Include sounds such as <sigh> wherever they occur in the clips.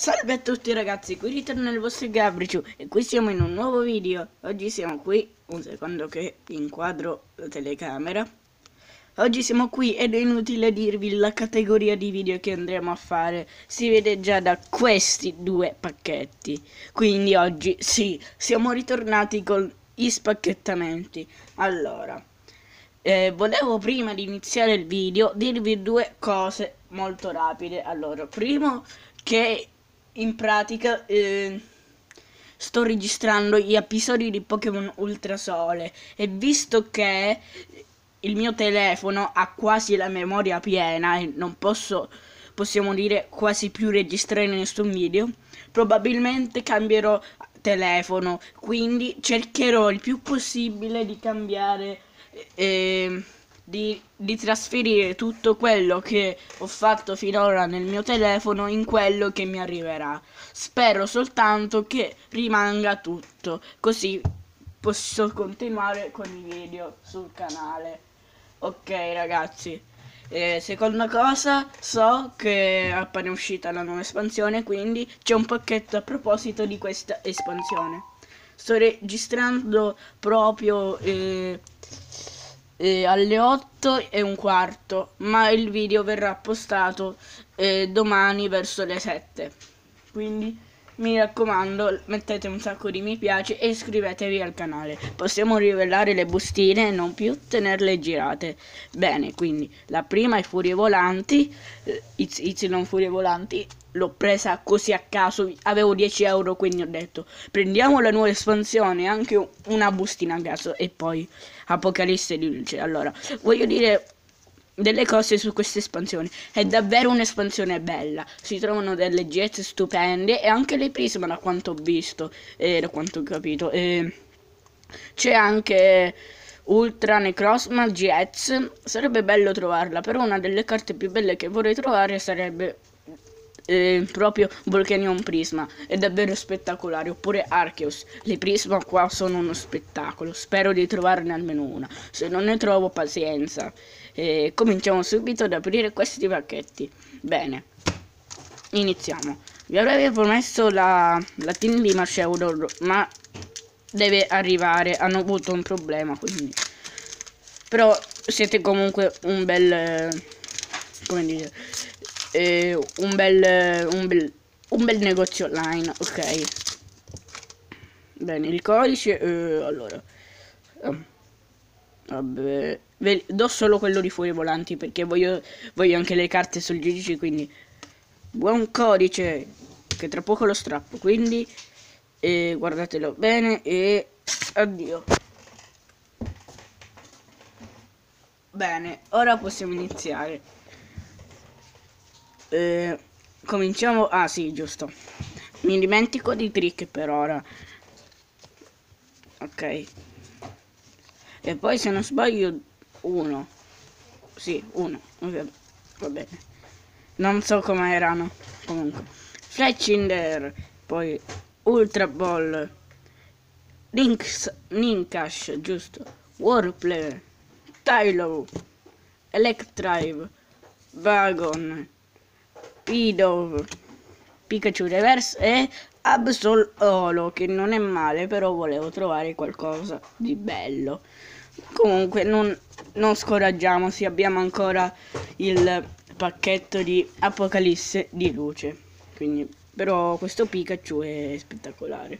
Salve a tutti ragazzi, qui ritorna il vostro Gabriciu e qui siamo in un nuovo video. Oggi siamo qui, un secondo che inquadro la telecamera. Oggi siamo qui ed è inutile dirvi la categoria di video che andremo a fare, si vede già da questi due pacchetti. Quindi oggi sì, siamo ritornati con gli spacchettamenti. Allora, eh, volevo prima di iniziare il video dirvi due cose molto rapide. Allora, primo che in pratica eh, sto registrando gli episodi di Pokémon Ultrasole e visto che il mio telefono ha quasi la memoria piena e non posso possiamo dire quasi più registrare nessun video probabilmente cambierò telefono quindi cercherò il più possibile di cambiare eh, di, di trasferire tutto quello che ho fatto finora nel mio telefono in quello che mi arriverà. Spero soltanto che rimanga tutto, così posso continuare con i video sul canale. Ok ragazzi. Eh, seconda cosa, so che appare uscita la nuova espansione, quindi c'è un pacchetto a proposito di questa espansione. Sto registrando proprio eh, eh, alle 8 e un quarto, ma il video verrà postato eh, domani verso le 7. Quindi mi raccomando, mettete un sacco di mi piace e iscrivetevi al canale. Possiamo rivelare le bustine e non più tenerle girate. Bene, quindi la prima è Furie Volanti, eh, Y Furie Volanti, l'ho presa così a caso, avevo 10 euro quindi ho detto prendiamo la nuova espansione, anche una bustina a caso e poi Apocalisse di Luce. allora, voglio dire delle cose su questa espansione. È davvero un'espansione bella. Si trovano delle jet stupende e anche le prisma da quanto ho visto e eh, da quanto ho capito. E c'è anche Ultra Necrosma Jets. Sarebbe bello trovarla, però una delle carte più belle che vorrei trovare sarebbe eh, proprio Volcanion Prisma, è davvero spettacolare, oppure Arceus, le Prisma qua sono uno spettacolo, spero di trovarne almeno una, se non ne trovo pazienza. Eh, cominciamo subito ad aprire questi pacchetti, bene, iniziamo. Vi avrei promesso la, la team di Maceudor, ma deve arrivare, hanno avuto un problema, quindi... Però siete comunque un bel... Eh, come dire e un, bel, un, bel, un bel negozio online ok bene il codice eh, allora ehm, vabbè Ve do solo quello di fuori volanti perché voglio, voglio anche le carte sul GG quindi buon codice che tra poco lo strappo quindi eh, guardatelo bene e addio bene ora possiamo iniziare eh, cominciamo... Ah sì, giusto. Mi dimentico di trick per ora. Ok. E poi se non sbaglio uno. Sì, uno. Va bene. Non so come erano. Comunque. Fletch in there. Poi Ultra Ball. Links, Ninkash, giusto. Warplay. Tylo. Electrive. Vagon. Rapido, Pikachu Reverse e Absol Absololo, che non è male, però volevo trovare qualcosa di bello. Comunque non, non scoraggiamoci, abbiamo ancora il pacchetto di Apocalisse di luce. Quindi, però questo Pikachu è spettacolare.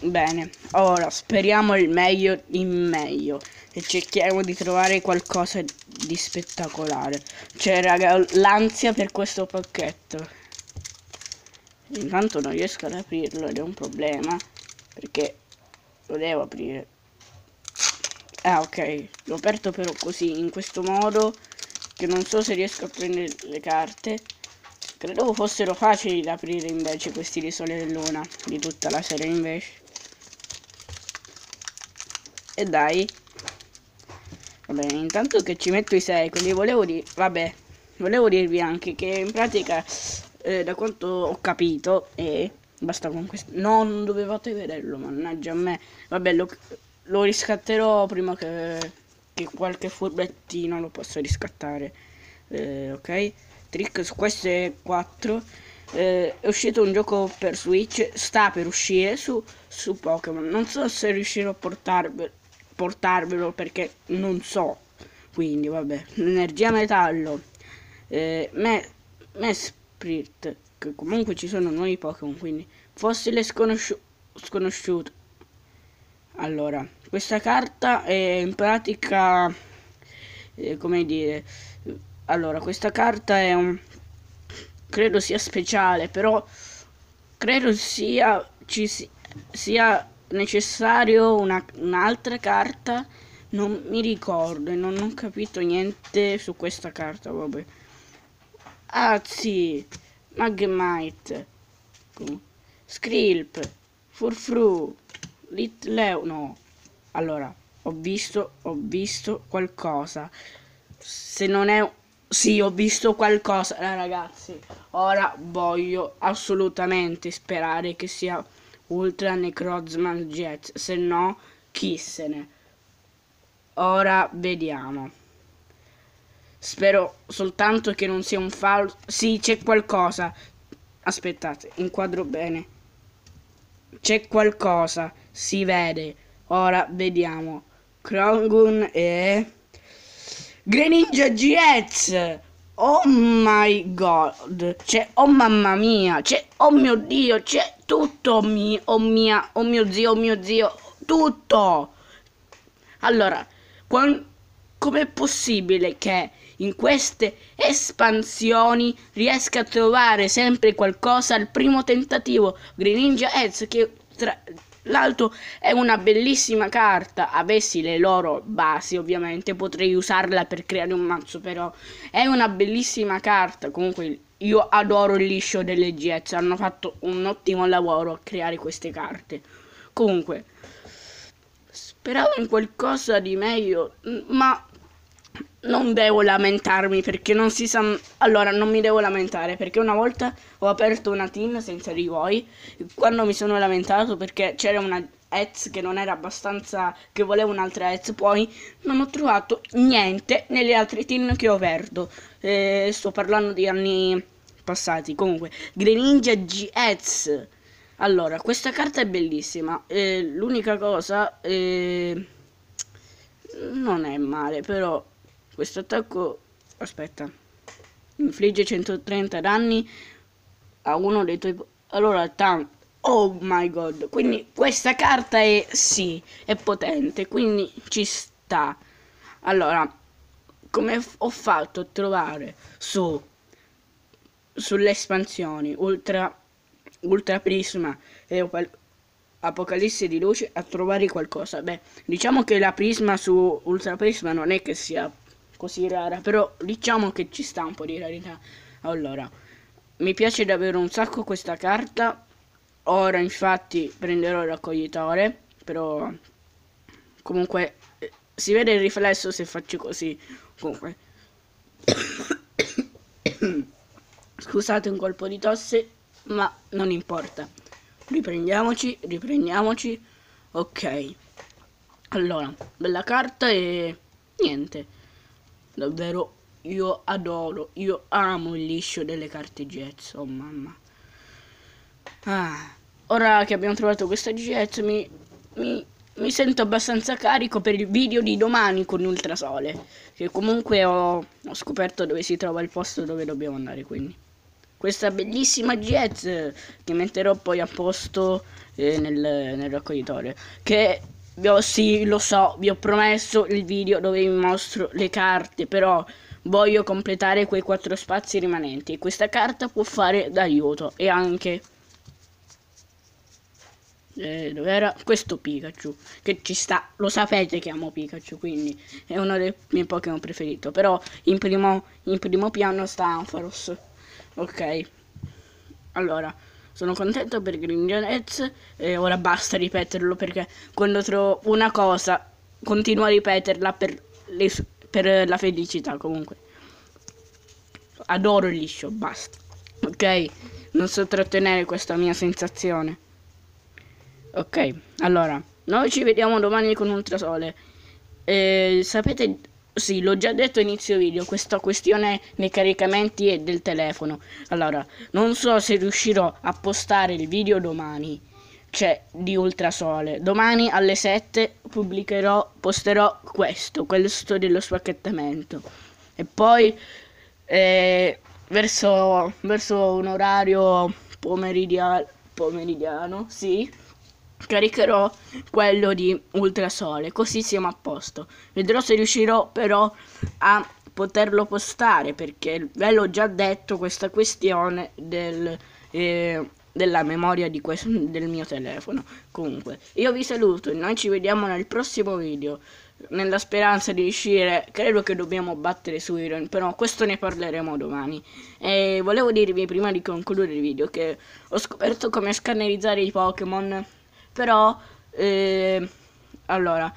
Bene, ora speriamo il meglio in meglio e cerchiamo di trovare qualcosa di di spettacolare. Cioè, raga, l'ansia per questo pacchetto. Intanto non riesco ad aprirlo ed è un problema. Perché lo devo aprire. Ah, ok. L'ho aperto però così, in questo modo, che non so se riesco a prendere le carte. Credevo fossero facili da aprire invece questi di sole e luna, di tutta la serie invece. E dai, Vabbè, intanto che ci metto i secoli, volevo dire, vabbè, volevo dirvi anche che in pratica, eh, da quanto ho capito, e eh, basta con questo, no, non dovevate vederlo, mannaggia a me, vabbè, lo, lo riscatterò prima che, che, qualche furbettino lo possa riscattare, eh, ok? Trick su queste 4, eh, è uscito un gioco per Switch, sta per uscire su, su Pokémon, non so se riuscirò a portarvelo portarvelo perché non so. Quindi vabbè, energia metallo, eh, me, Mesprit, che comunque ci sono nuovi Pokémon, quindi fossile sconosci sconosciuto. Allora, questa carta è in pratica, eh, come dire, allora questa carta è un, credo sia speciale, però credo sia, ci sia necessario una, un'altra carta non mi ricordo e non ho capito niente su questa carta vabbè ah sì Magmite mm, Skrilp Furfru Litleo no allora ho visto ho visto qualcosa se non è sì, ho visto qualcosa, eh, ragazzi. Ora voglio assolutamente sperare che sia Ultra Necrozman Jet, se no chissene. Ora vediamo. Spero soltanto che non sia un falso. Sì, c'è qualcosa. Aspettate, inquadro bene. C'è qualcosa, si vede. Ora vediamo. Krongun e... Greninja GX! oh my god, c'è cioè, oh mamma mia, c'è cioè, oh mio dio, c'è cioè, tutto, mi, oh mia, oh mio zio, oh mio zio, tutto. Allora, com'è possibile che in queste espansioni riesca a trovare sempre qualcosa al primo tentativo? Green Ninja Heads che tra L'altro è una bellissima carta, avessi le loro basi ovviamente potrei usarla per creare un mazzo però è una bellissima carta, comunque io adoro il liscio delle GS, hanno fatto un ottimo lavoro a creare queste carte. Comunque, speravo in qualcosa di meglio, ma non devo lamentarmi perché non si sa... Allora, non mi devo lamentare perché una volta ho aperto una team senza di voi. Quando mi sono lamentato perché c'era una ads che non era abbastanza... che volevo un'altra ads, poi non ho trovato niente nelle altre team che ho aperto. Eh, sto parlando di anni passati. Comunque, Greninja G-Ads. Allora, questa carta è bellissima. Eh, l'unica cosa... Eh, non è male, però questo attacco... Aspetta. Infligge 130 danni a uno dei tuoi... Allora, tank... Oh my god. Quindi questa carta è... Sì, è potente. Quindi ci sta. Allora, come ho fatto a trovare su... Sulle espansioni, ultra... Ultra Prisma e Apocalisse di Luce a trovare qualcosa. Beh, diciamo che la Prisma su Ultra Prisma non è che sia così rara, però diciamo che ci sta un po' di rarità. Allora, mi piace davvero un sacco questa carta. Ora infatti prenderò il raccoglitore, però comunque eh, si vede il riflesso se faccio così. Comunque. <coughs> Scusate un colpo di tosse, ma non importa. Riprendiamoci, riprendiamoci. Ok. Allora, bella carta e niente. Davvero io adoro, io amo il liscio delle carte jazz, oh mamma. Ah, ora che abbiamo trovato questa jazz mi, mi, mi sento abbastanza carico per il video di domani con Ultrasole, che comunque ho, ho scoperto dove si trova il posto dove dobbiamo andare, quindi. Questa bellissima jazz che metterò poi a posto eh, nel, nel raccoglitore, che io, sì, lo so, vi ho promesso il video dove vi mostro le carte, però voglio completare quei quattro spazi rimanenti. Questa carta può fare d'aiuto e anche... Eh, era? Questo Pikachu, che ci sta, lo sapete che amo Pikachu, quindi è uno dei miei Pokémon preferiti, però in primo, in primo piano sta Ampharos. Ok, allora sono contento per Green e ora basta ripeterlo perché quando trovo una cosa continuo a ripeterla per, le, per la felicità comunque. Adoro il liscio, basta. Ok, non so trattenere questa mia sensazione. Ok, allora, noi ci vediamo domani con Ultrasole. E sapete sì, l'ho già detto inizio video, questa questione dei caricamenti e del telefono. Allora, non so se riuscirò a postare il video domani, cioè di Ultrasole. Domani alle 7 pubblicherò, posterò questo, questo dello spacchettamento. E poi eh, verso, verso un orario pomeridiano, pomeridiano, sì caricherò quello di ultrasole così siamo a posto vedrò se riuscirò però a poterlo postare perché ve l'ho già detto questa questione del, eh, della memoria del mio telefono comunque io vi saluto e noi ci vediamo nel prossimo video nella speranza di riuscire credo che dobbiamo battere su Iron però questo ne parleremo domani e volevo dirvi prima di concludere il video che ho scoperto come scannerizzare i Pokémon però eh, allora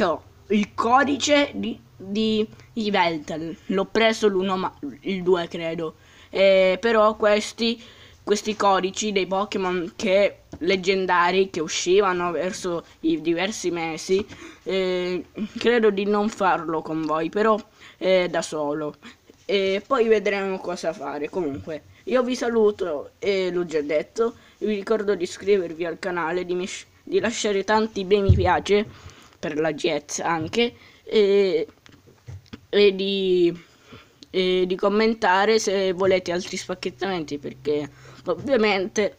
ho il codice di, di, di Veltel l'ho preso l'1 ma il 2 credo eh, però questi questi codici dei Pokémon che leggendari che uscivano verso i diversi mesi eh, credo di non farlo con voi però eh, da solo e poi vedremo cosa fare comunque io vi saluto e l'ho già detto vi ricordo di iscrivervi al canale, di, di lasciare tanti bei mi piace, per la Jets anche, e, e, di, e di commentare se volete altri spacchettamenti, perché ovviamente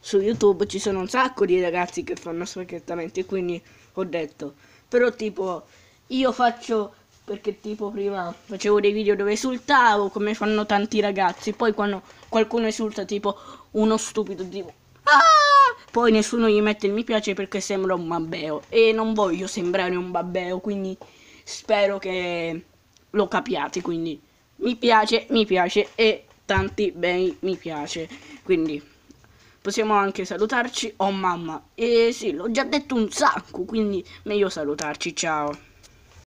su YouTube ci sono un sacco di ragazzi che fanno spacchettamenti, quindi ho detto, però tipo io faccio perché tipo prima facevo dei video dove esultavo come fanno tanti ragazzi poi quando qualcuno esulta tipo uno stupido tipo Ah! Poi nessuno gli mette il mi piace perché sembra un babbeo e non voglio sembrare un babbeo, quindi spero che lo capiate, quindi mi piace, mi piace e tanti bei mi piace. Quindi possiamo anche salutarci. Oh mamma, e sì, l'ho già detto un sacco, quindi meglio salutarci. Ciao.